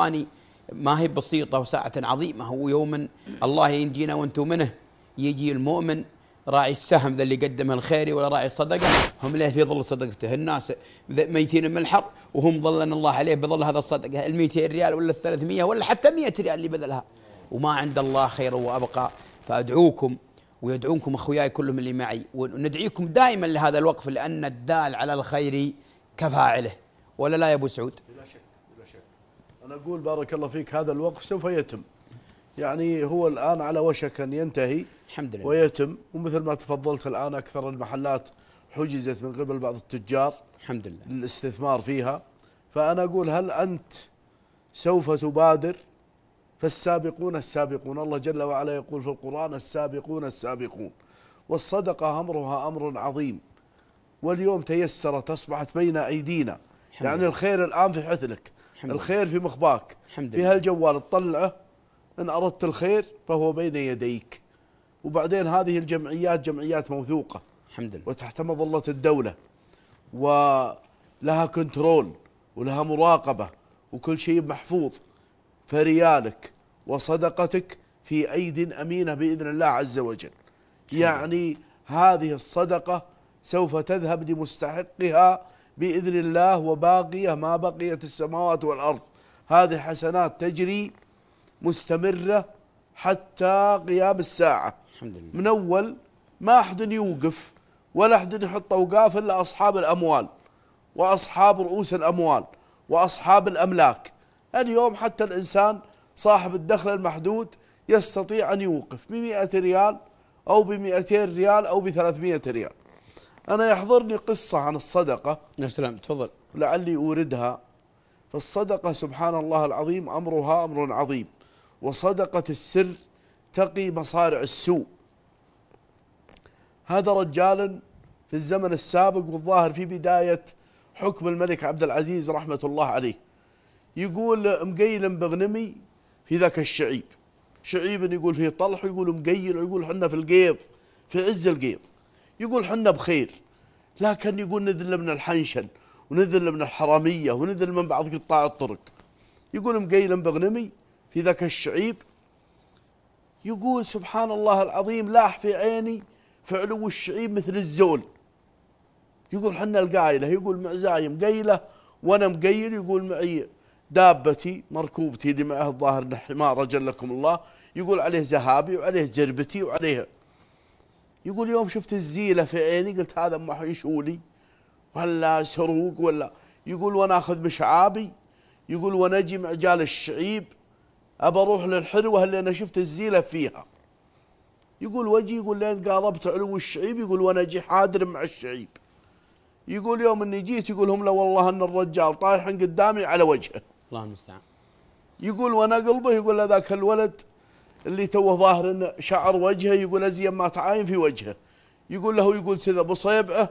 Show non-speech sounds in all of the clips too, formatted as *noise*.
يعني ما هي بسيطة وساعة عظيمة هو يوم الله ينجينا وانتم منه يجي المؤمن راعي السهم ذا اللي قدمه الخير ولا راعي الصدقة هم له في ظل صدقته الناس ميتين من الحر وهم ظلنا الله عليه بظل هذا الصدقة ال ريال ولا ال 300 ولا حتى 100 ريال اللي بذلها وما عند الله خير وأبقى فأدعوكم ويدعونكم أخوياي كلهم اللي معي وندعيكم دائما لهذا الوقف لأن الدال على الخير كفاعله ولا لا يا أبو سعود أنا أقول بارك الله فيك هذا الوقف سوف يتم يعني هو الآن على وشك أن ينتهي الحمد لله ويتم ومثل ما تفضلت الآن أكثر المحلات حجزت من قبل بعض التجار الحمد لله للاستثمار فيها فأنا أقول هل أنت سوف تبادر فالسابقون السابقون الله جل وعلا يقول في القرآن السابقون السابقون والصدقة أمرها أمر عظيم واليوم تيسرت أصبحت بين أيدينا يعني الخير الآن في حثلك الحمد الخير في مخباك الحمد في هالجوال تطلعه إن أردت الخير فهو بين يديك وبعدين هذه الجمعيات جمعيات موثوقة الحمد لله وتحت مظلة الدولة ولها كنترول ولها مراقبة وكل شيء محفوظ فريالك وصدقتك في أيد أمينة بإذن الله عز وجل يعني هذه الصدقة سوف تذهب لمستحقها باذن الله وباقيه ما بقيت السماوات والارض هذه حسنات تجري مستمره حتى قيام الساعه الحمد لله من اول ما احد يوقف ولا احد يحط اوقاف الا اصحاب الاموال واصحاب رؤوس الاموال واصحاب الاملاك اليوم حتى الانسان صاحب الدخل المحدود يستطيع ان يوقف ب 100 ريال او ب 200 ريال او ب 300 ريال أنا يحضرني قصة عن الصدقة يا نعم، سلام تفضل لعلي أوردها فالصدقة سبحان الله العظيم أمرها أمر عظيم وصدقة السر تقي مصارع السوء هذا رجال في الزمن السابق والظاهر في بداية حكم الملك عبد العزيز رحمة الله عليه يقول مقيل بغنمي في ذاك الشعيب شعيب يقول فيه طلح يقول مقيل يقول حنا في القيض في عز القيض يقول حنا بخير لكن يقول نذل من الحنشن ونذل من الحرامية ونذل من بعض قطاع الطرق يقول مقيل بغنمي في ذاك الشعيب يقول سبحان الله العظيم لاح في عيني فعلو الشعيب مثل الزول يقول حنا القايلة يقول معزاي مقيلة وانا مقيل يقول معي دابتي مركوبتي اللي معه الظاهر حمار رجل لكم الله يقول عليه زهابي وعليه جربتي وعليه يقول يوم شفت الزيله في عيني قلت هذا ما حيشولي ولا سروق ولا يقول وانا اخذ مشعابي يقول وانا اجي معجال الشعيب ابى اروح للحلوه اللي انا شفت الزيله فيها يقول وجي يقول لين قاربت علو الشعيب يقول وانا اجي حادر مع الشعيب يقول يوم اني جيت يقول هم لا والله ان الرجال طايح قدامي على وجهه الله المستعان يقول وانا قلبه يقول هذاك الولد اللي توه ظاهر انه شعر وجهه يقول ازين ما تعاين في وجهه يقول له يقول كذا بصيبعه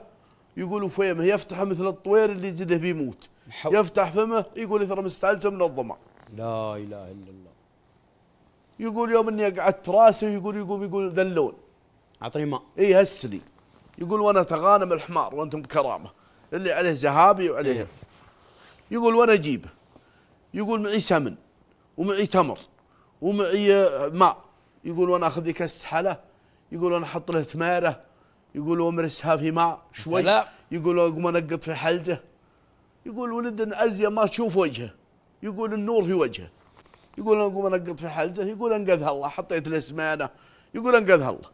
يقول فيمه يفتحه مثل الطوير اللي جده بيموت يفتح فمه يقول ترى مستعلته من الظما لا اله الا الله يقول يوم اني قعدت راسه يقول يقوم يقول ذلون اعطيه ماء اي هسلي يقول وانا تغانم الحمار وانتم بكرامه اللي عليه زهابي وعليه إيه. يقول وانا اجيبه يقول معي سمن ومعي تمر ومعي ماء يقول وانا اخذ لي السحله يقول انا احط له تماره يقول وامرسها في ماء شوي سلام. يقول اقوم انقط في حلته يقول ولد ازيا ما تشوف وجهه يقول النور في وجهه يقول اقوم انقط في حلته يقول انقذها الله حطيت له سمانه يقول انقذها الله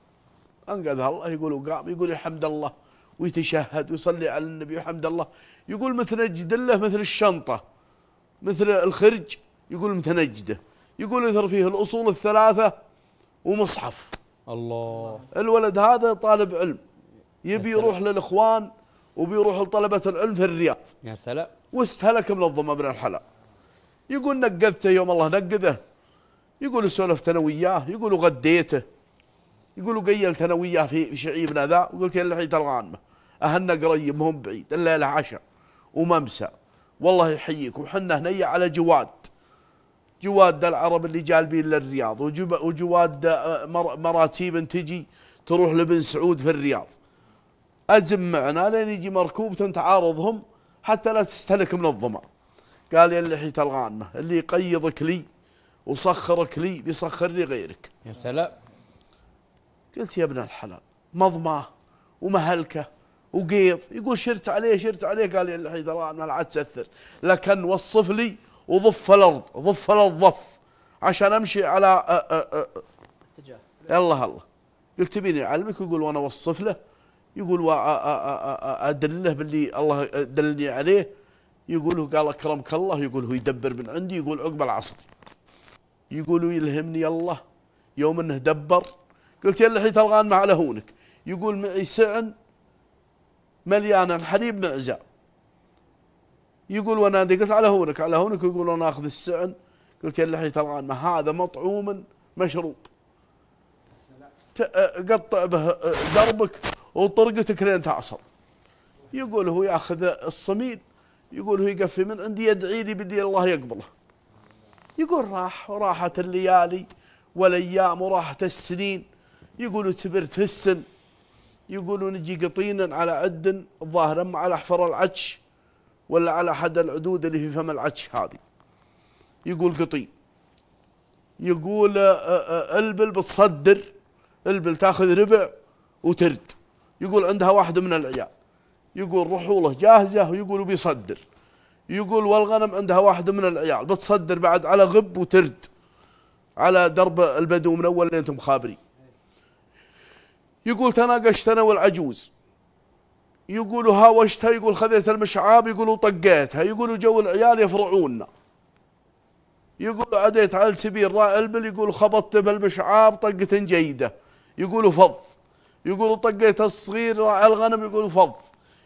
انقذها الله يقول وقام يقول الحمد الله ويتشهد ويصلي على النبي الحمد الله يقول مثل الجدله مثل الشنطه مثل الخرج يقول متنجده يقول يثر فيه الأصول الثلاثة ومصحف الله الولد هذا طالب علم يبي يروح للإخوان وبيروح لطلبة العلم في الرياض يا سلام واستهلك من الظما من الحلا يقول نقذته يوم الله نقذه يقول سولفت انا وياه يقول غديته يقول قيلت انا وياه في شعيبنا ذا وقلت يا الحين الغانمة اهلنا قريب مهم بعيد الليلة عشاء وممسى والله يحييك وحنا هنية على جواد جواد العرب اللي جالبين للرياض وجواد آه، مراتيب تجي تروح لبن سعود في الرياض أجم معنا لين يجي مركوب تعارضهم حتى لا تستهلك الظما قال يا لحية الغانمة اللي يقيضك لي وصخرك لي بيصخر لي غيرك يا سلام قلت يا ابن الحلال مضماه ومهلكه وقيض يقول شرت عليه شرت عليه قال يا لحية الغانمة لا تسثر تأثر لكن وصف لي وضف الارض ضف الارض ضف عشان امشي على اتجاه الله الله قلت تبيني اعلمك يقول وانا اوصف له يقول وادله باللي الله دلني عليه يقول قال اكرمك الله يقول هو يدبر من عندي يقول عقب العصر يقول يلهمني الله يوم انه دبر قلت يا اللي الغان مع لهونك يقول معي سعن مليان الحليب معزه يقول وانا دي قلت على هونك على هونك يقول انا اخذ السعن قلت يا اللحي طلعان ما هذا مطعوم مشروب أه، قطع به أه، دربك وطرقتك لين تعصر يقول هو ياخذ الصميل يقول هو يقفي من عندي يدعي لي بدي الله يقبله يقول راح وراحت الليالي والايام وراحت السنين يقول تبرت في السن يقولون نجي قطينا على عد الظاهر اما على حفر العتش ولا على حد العدود اللي في فم العتش هذه يقول قطي يقول آه، آه، البل بتصدر البل تاخذ ربع وترد يقول عندها واحد من العيال يقول روحوا له جاهزة ويقول بيصدر يقول والغنم عندها واحد من العيال بتصدر بعد على غب وترد على درب البدو من أول لين أنتم خابري يقول تناقشت أنا والعجوز يقولوا هاوشتها يقول خذيت المشعاب يقولوا طقيتها يقولوا جو العيال يفرعونا يقولوا عديت على الكبير راعي البل يقول خبطت بالمشعاب طقة جيدة يقولوا فض يقولوا طقيت الصغير راعي الغنم يقولوا فض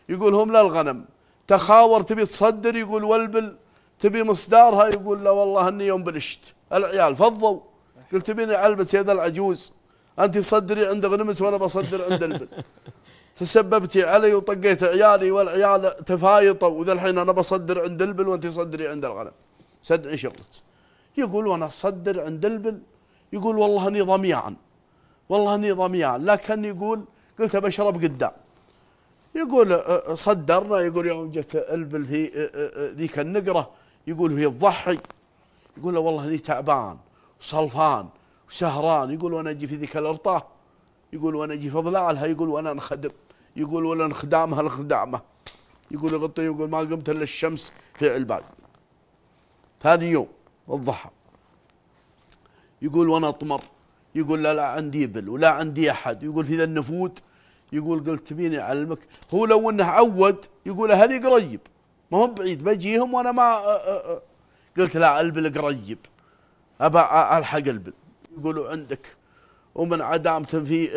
يقول هم لا الغنم تخاور تبي تصدر يقول والبل تبي مصدارها يقول لا والله اني يوم بلشت العيال فضوا قلت تبيني علبة يد العجوز انت صدري عند غنمت وانا بصدر عند البل *laughs* تسببتي علي وطقيت عيالي والعيال تفايطوا وذا الحين انا بصدر عند البل وانت صدري عند الغنم صدعي شغلك يقول وانا اصدر عند البل يقول والله اني ضميعا والله اني ضميعا لكن يقول قلت بشرب قدام يقول صدرنا يقول يوم جت البل في ذيك النقره يقول هي تضحي يقول له والله اني تعبان وصلفان وسهران يقول وانا اجي في ذيك الارطاه يقول وانا اجي في يقول وانا انخدم يقول ولا انخدامها الخدامة يقول يغطي يقول ما قمت الا الشمس في علبان ثاني يوم الضحى يقول وانا اطمر يقول لا لا عندي ابل ولا عندي احد يقول في ذا النفود يقول قلت تبيني اعلمك هو لو انه عود يقول اهلي قريب ما هو بعيد بجيهم وانا ما قلت لا البل قريب ابى الحق البل يقولوا عندك ومن عدم تنفي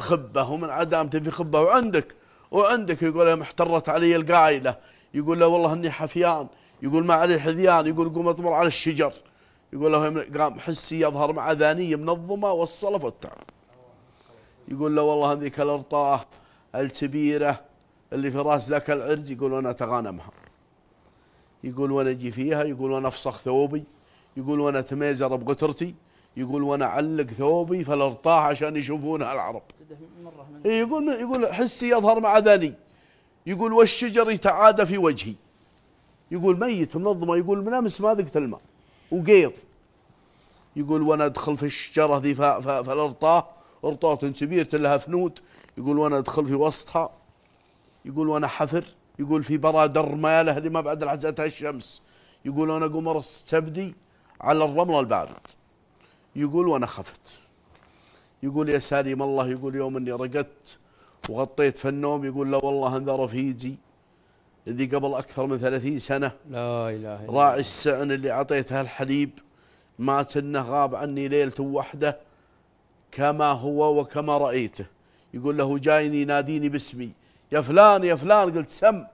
خبه ومن عدم تنفي خبه وعندك وعندك يقول لهم احترت علي القايله يقول له والله اني حفيان يقول ما علي حذيان يقول قوم اطمر على الشجر يقول له قام حسي يظهر مع اذانيه منظمه والصلف والتعب يقول له والله هذيك الارطاه الكبيره اللي في راس ذاك العرج يقول وانا اتغانمها يقول وانا اجي فيها يقول وانا افسخ ثوبي يقول وانا اتميزر بقترتي يقول وانا اعلق ثوبي في عشان يشوفونها العرب إيه، يقول يقول حسي يظهر مع ذني يقول والشجر يتعادى في وجهي يقول ميت منظمه يقول من امس ما ذقت الماء وقيض يقول وانا ادخل في الشجره ذي فالارطاح ارطاه تنسبير لها فنود يقول وانا ادخل في وسطها يقول وانا حفر يقول في برادر ماله اللي ما بعد لحزتها الشمس يقول انا قمر استبدي على الرمل البارد يقول وانا خفت يقول يا سالم الله يقول يوم اني رقدت وغطيت في النوم يقول لا والله انذر رفيجي اللي قبل اكثر من ثلاثين سنه لا اله الا راعي السعن اللي اعطيته الحليب مات انه غاب عني ليلته وحده كما هو وكما رايته يقول له جايني يناديني باسمي يا فلان يا فلان قلت سم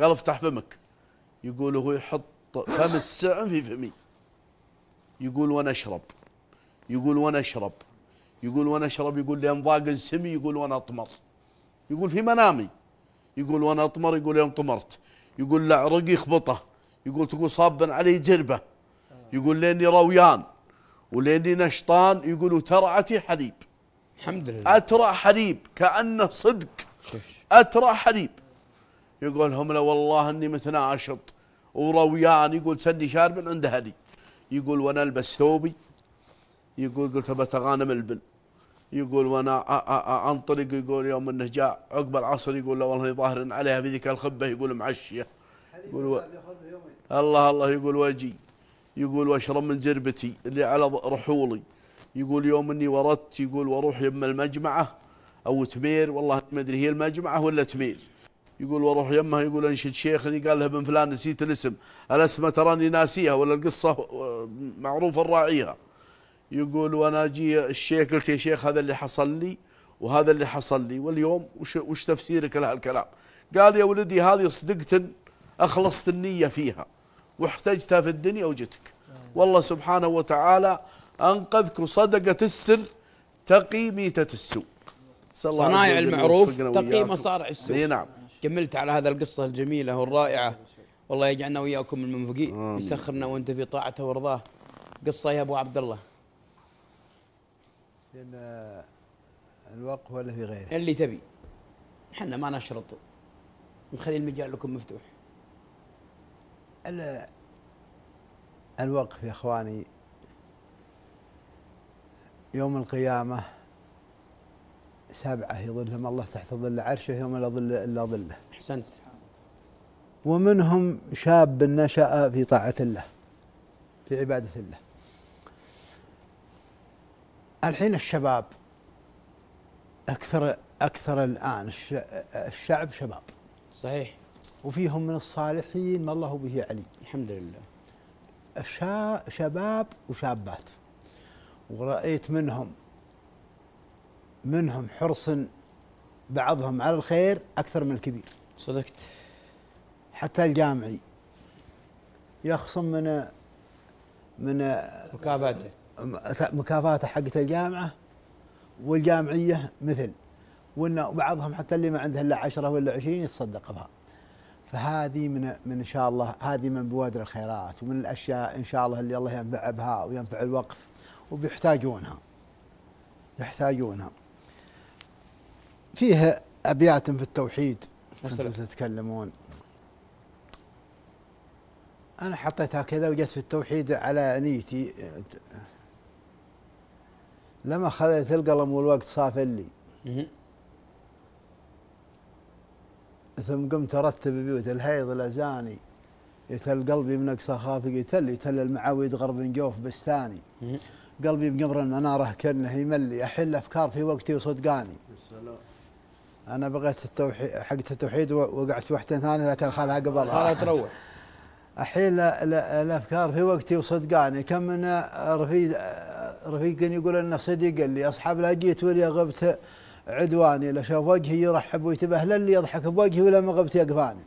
قال افتح فمك يقول هو يحط فم السعن في فمي يقول وانا اشرب يقول وانا اشرب يقول وانا اشرب يقول لي ضاق سمي يقول وانا اطمر يقول في منامي يقول وانا اطمر يقول يوم طمرت يقول لا عرقي خبطه يقول تقول صاب علي جربه يقول لاني رويان ولاني نشطان يقول وترعتي حليب الحمد لله اترع حليب كانه صدق اترع حليب يقول هم لا والله اني متناشط ورويان يقول سني شارب عند هدي يقول وانا البس ثوبي يقول قلت بتغانم البن يقول وانا انطلق يقول يوم انه جاء عقب العصر يقول له والله ظاهر عليها في ذيك الخبه يقول معشيه يقول و... الله الله يقول واجي يقول واشرب من زربتي اللي على رحولي يقول يوم اني وردت يقول واروح يم المجمعه او تمير والله ما ادري هي المجمعه ولا تمير يقول واروح يمها يقول انشد شيخني قال له ابن فلان نسيت الاسم الاسم تراني ناسيها ولا القصه معروفه نراعيها يقول وانا اجي الشيخ قلت يا شيخ هذا اللي حصل لي وهذا اللي حصل لي واليوم وش, وش تفسيرك لهالكلام قال يا ولدي هذه صدقت اخلصت النيه فيها واحتجتها في الدنيا وجتك والله سبحانه وتعالى انقذك وصدقه السر تقي ميته السوء صنايع المعروف تقي مصارع السوء نعم كملت على هذا القصه الجميله والرائعه والله يجعلنا واياكم من المنفقين يسخرنا وانت في طاعته ورضاه قصه يا ابو عبد الله لأن الوقف ولا في غيره اللي تبي احنا ما نشرط نخلي المجال لكم مفتوح الوقف يا اخواني يوم القيامة سبعة يظلهم الله تحت ظل عرشه يوم لا ظل إلا ظله أحسنت ومنهم شاب نشأ في طاعة الله في عبادة الله الحين الشباب اكثر اكثر الان الشعب شباب صحيح وفيهم من الصالحين ما الله به علي الحمد لله شا شباب وشابات ورأيت منهم منهم حرص بعضهم على الخير أكثر من الكبير صدقت حتى الجامعي يخصم من من مكافاته مكافاته حقت الجامعه والجامعيه مثل وانه بعضهم حتى اللي ما عنده الا 10 ولا 20 يتصدق بها فهذه من من ان شاء الله هذه من بوادر الخيرات ومن الاشياء ان شاء الله اللي الله ينفع بها وينفع الوقف وبيحتاجونها يحتاجونها فيها ابيات في التوحيد انتم تتكلمون انا حطيتها كذا وجت في التوحيد على نيتي لما خذيت القلم والوقت صاف لي ثم قمت ارتب بيوت الحيض الازاني يتل قلبي من اقصى خافق يتل يتل المعاويد غرب جوف بستاني قلبي بقمر المناره كانه يملي احل افكار في وقتي وصدقاني انا بغيت التوحيد حق التوحيد وقعت وحده واحده ثانيه لكن خلها قبل خلها تروح احيل الافكار في وقتي وصدقاني كم من رفيق رفيق يقول أنه صديق اللي أصحاب لا جيت ولا غبت عدواني لا شاف وجهي يرحب ويتبه لا اللي يضحك بوجهي ولا ما غبت يقفاني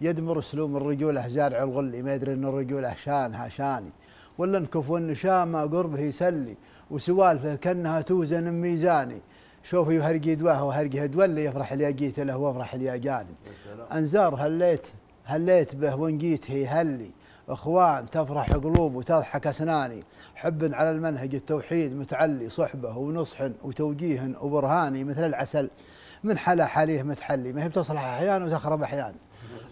يدمر سلوم الرجوله زارع الغل ما يدري ان الرجوله شانها شاني ولا انكف ما قربه يسلي وسوالفه كانها توزن ميزاني شوفي يهرق يدواه وهرق اللي يفرح اللي جيت له وافرح اللي جاني انزار هليت هليت به وان جيت هي هلي اخوان تفرح قلوب وتضحك اسناني حب على المنهج التوحيد متعلي صحبه ونصح وتوجيه وبرهاني مثل العسل من حلا حاليه متحلي ما هي بتصلح احيان وتخرب احيان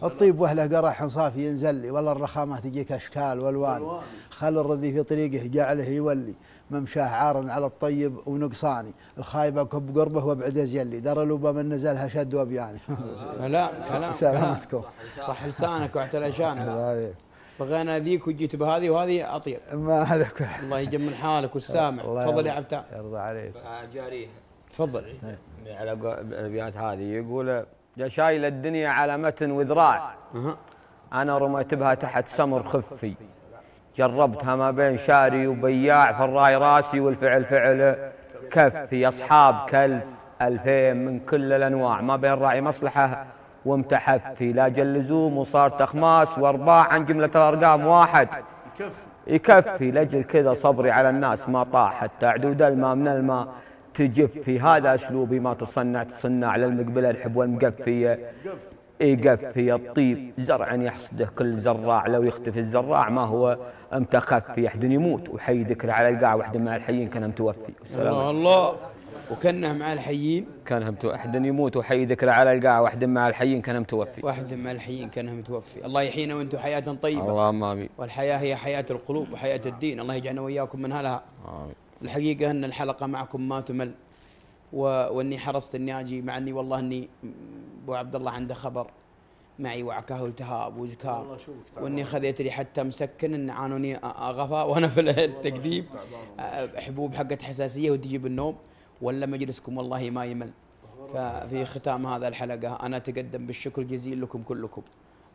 الطيب وهله قرح صافي ينزل لي والله الرخامه تجيك اشكال والوان خل الردي في طريقه جعله يولي ممشاه عار على الطيب ونقصاني الخايبه كب قربه وابعد ازيلي درى لوبه من نزلها شد وبياني سلام كلام سلامتكم صح لسانك واعتلى شانك بغينا ذيك وجيت بهذه وهذه اطيب ما هذا الله يجمل حالك والسامع تفضل يا عبتان يرضى عليك آه، جاريه تفضل يعني على الابيات هذه يقول يا شايل الدنيا على متن وذراع انا رميت بها تحت سمر خفي جربتها ما بين شاري وبياع فالراي راسي والفعل فعل كفي اصحاب كلف ألفين من كل الانواع ما بين راعي مصلحه ومتحفي لا جل زوم وصار تخماس وارباع عن جمله الارقام واحد يكفي يكفي لاجل كذا صبري على الناس ما طاح حتى عدود الماء من الماء تجف في هذا اسلوبي ما تصنع تصنع للمقبله الحب والمقفيه يقفي الطيب زرع يحصده كل زراع لو يختفي الزراع ما هو متخفي احد يموت وحي ذكر على القاع وحده مع الحيين كان متوفي الله وكانه مع الحيين كان هم تو... احد يموت وحي ذكرى على القاع واحد مع الحيين كان هم توفي واحد مع الحيين كان هم توفي الله يحيينا وانتم حياه طيبه اللهم امين والحياه هي حياه القلوب وحياه الدين الله يجعلنا واياكم من هلها امين الحقيقه ان الحلقه معكم ما تمل و... واني حرصت اني اجي مع اني والله اني ابو عبد الله عنده خبر معي وعكه والتهاب وزكام واني خذيت لي حتى مسكن ان عانوني اغفى *laughs* وانا في التكذيب حبوب حقت حساسيه وتجيب النوم ولا مجلسكم والله ما يمل ففي ختام هذا الحلقة أنا أتقدم بالشكر الجزيل لكم كلكم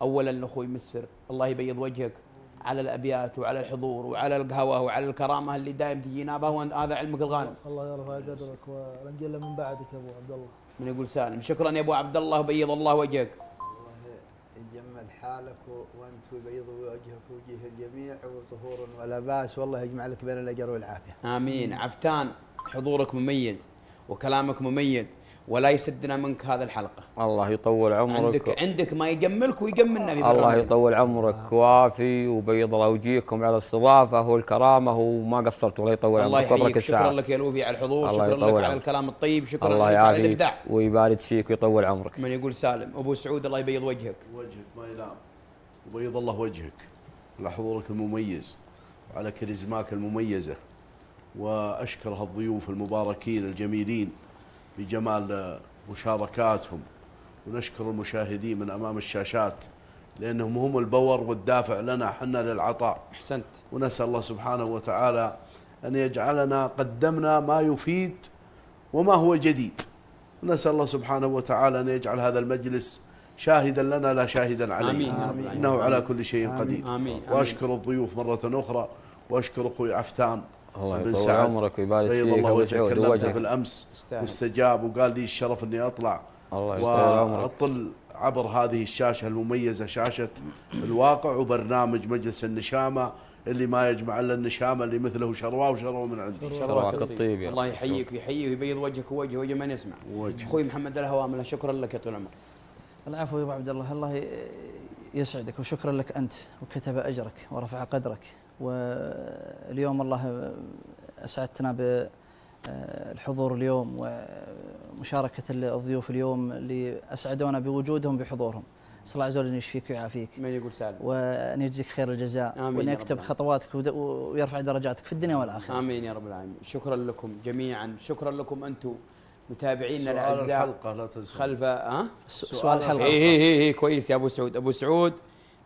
أولا لأخوي مسفر الله يبيض وجهك على الابيات وعلى الحضور وعلى القهوه وعلى الكرامه اللي دائم تجينا به هذا علمك الغالب. الله يرفع قدرك ونجل من بعدك يا ابو عبد الله. من يقول سالم شكرا يا ابو عبد الله وبيض الله وجهك. الله يجمل حالك وانت يبيض وجهك وجه الجميع وطهور ولا باس والله يجمع لك بين الاجر والعافيه. امين عفتان حضورك مميز وكلامك مميز ولا يسدنا منك هذه الحلقه الله يطول عمرك عندك عندك ما يجملك ويجملنا في الله يطول عمرك آه. وافي وبيض الله وجيكم على الاستضافه والكرامه وما قصرتوا الله يطول الله عمرك الله يحييك شكرا لك يا لوفي على الحضور شكرا لك عمرك. على الكلام الطيب شكرا الله لك على الابداع ويبارك فيك ويطول عمرك من يقول سالم ابو سعود الله يبيض وجهك وجهك ما يلام وبيض الله وجهك على حضورك المميز على كاريزماك المميزه وأشكر هالضيوف المباركين الجميلين بجمال مشاركاتهم ونشكر المشاهدين من أمام الشاشات لأنهم هم البور والدافع لنا حنا للعطاء أحسنت ونسأل الله سبحانه وتعالى أن يجعلنا قدمنا ما يفيد وما هو جديد ونسال الله سبحانه وتعالى أن يجعل هذا المجلس شاهدا لنا لا شاهدا عليه آمين. آمين. إنه على كل شيء قدير آمين. آمين. وأشكر الضيوف مرة أخرى وأشكر أخوي عفتان الله يطول عمرك ويبارك فيك الله وجهك كلمته بالامس واستجاب وقال لي الشرف اني اطلع الله يطول عمرك واطل عبر هذه الشاشه المميزه شاشه الواقع وبرنامج مجلس النشامه اللي ما يجمع الا النشامه اللي مثله شرواه وشروى من عنده شرواك الطيب يا يعني. الله يحييك ويحييه ويبيض وجهك ووجه وجه من يسمع اخوي محمد الهوامله شكرا لك يا طول العمر العفو يا ابو عبد الله الله يسعدك وشكرا لك انت وكتب اجرك ورفع قدرك واليوم الله اسعدتنا بالحضور اليوم ومشاركه الضيوف اليوم اللي اسعدونا بوجودهم بحضورهم. اسال الله عز وجل ان يشفيك ويعافيك. من يقول سالم. وان يجزيك خير الجزاء. امين. وان يكتب خطواتك ويرفع درجاتك في الدنيا والاخره. امين يا رب العالمين. شكرا لكم جميعا، شكرا لكم انتم متابعينا الاعزاء. سؤال الحلقه لا تنسوا. خلف ها؟ أه؟ سؤال, سؤال الحلقه. اي اي اي إيه، كويس يا ابو سعود، ابو سعود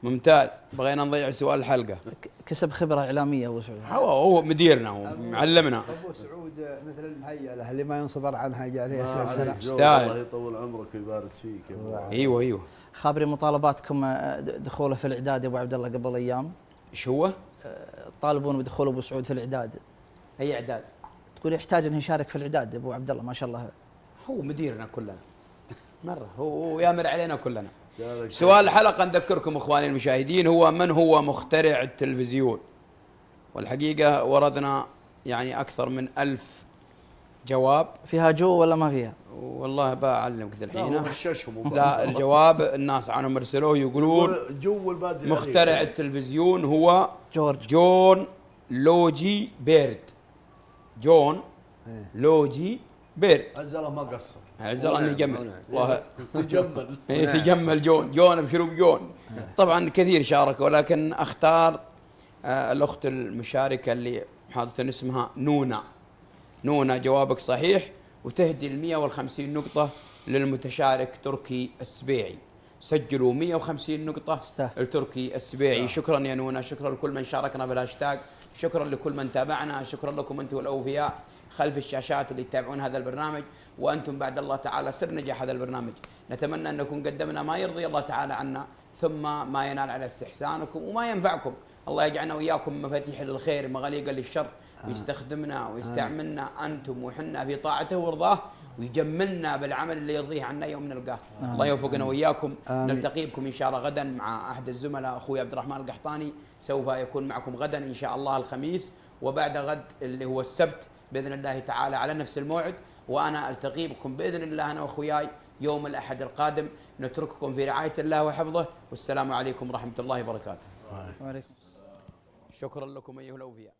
ممتاز بغينا نضيع سؤال الحلقه كسب خبره اعلاميه ابو سعود هو هو مديرنا ومعلمنا ابو سعود مثل المهيئه له اللي ما ينصبر عنها جاري يستاهل الله يطول عمرك ويبارك فيك ايوه ايوه خابري مطالباتكم آه، دخوله في الاعداد يا ابو عبد الله قبل ايام ايش هو؟ آه، طالبون بدخول ابو سعود في الاعداد اي اعداد؟ تقول يحتاج انه يشارك في الاعداد ابو عبد الله ما شاء الله هو مديرنا كلنا مرة هو يامر علينا كلنا سؤال الحلقة نذكركم إخواني المشاهدين هو من هو مخترع التلفزيون والحقيقة وردنا يعني أكثر من ألف جواب فيها جو ولا ما فيها؟ والله بعلمك ذي الحين لا الجواب الناس عنهم ارسلوه يقولون جو مخترع التلفزيون هو جورج جون لوجي بيرد جون إيه. لوجي بير عز الله ما قصر عز يعني الله انه يعني. يجمل والله *laughs* يجمل يتجمل جون جون بشروب جون طبعا كثير شاركوا ولكن اختار آه، الاخت المشاركه اللي حاطه اسمها نونا نونا جوابك صحيح وتهدي ال 150 نقطة للمتشارك تركي السبيعي سجلوا 150 نقطة التركي السبيعي شكرا يا نونا شكرا لكل من شاركنا بالهاشتاج شكرا لكل من تابعنا شكرا لكم أنتم الأوفياء خلف الشاشات اللي يتابعون هذا البرنامج وانتم بعد الله تعالى سر نجاح هذا البرنامج نتمنى ان نكون قدمنا ما يرضي الله تعالى عنا ثم ما ينال على استحسانكم وما ينفعكم الله يجعلنا واياكم مفاتيح للخير مغاليق للشر آه. ويستخدمنا ويستعملنا انتم وحنا في طاعته ورضاه ويجملنا بالعمل اللي يرضيه عنا يوم نلقاه آمين. الله يوفقنا واياكم آمين. نلتقي بكم ان شاء الله غدا مع احد الزملاء اخوي عبد الرحمن القحطاني سوف يكون معكم غدا ان شاء الله الخميس وبعد غد اللي هو السبت باذن الله تعالى على نفس الموعد وانا التقي بكم باذن الله انا واخوياي يوم الاحد القادم نترككم في رعايه الله وحفظه والسلام عليكم ورحمه الله وبركاته. وعليكم شكرا لكم ايها الاوفياء.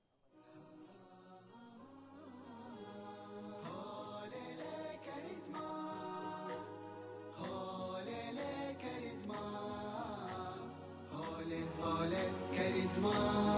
Holy, holy charisma.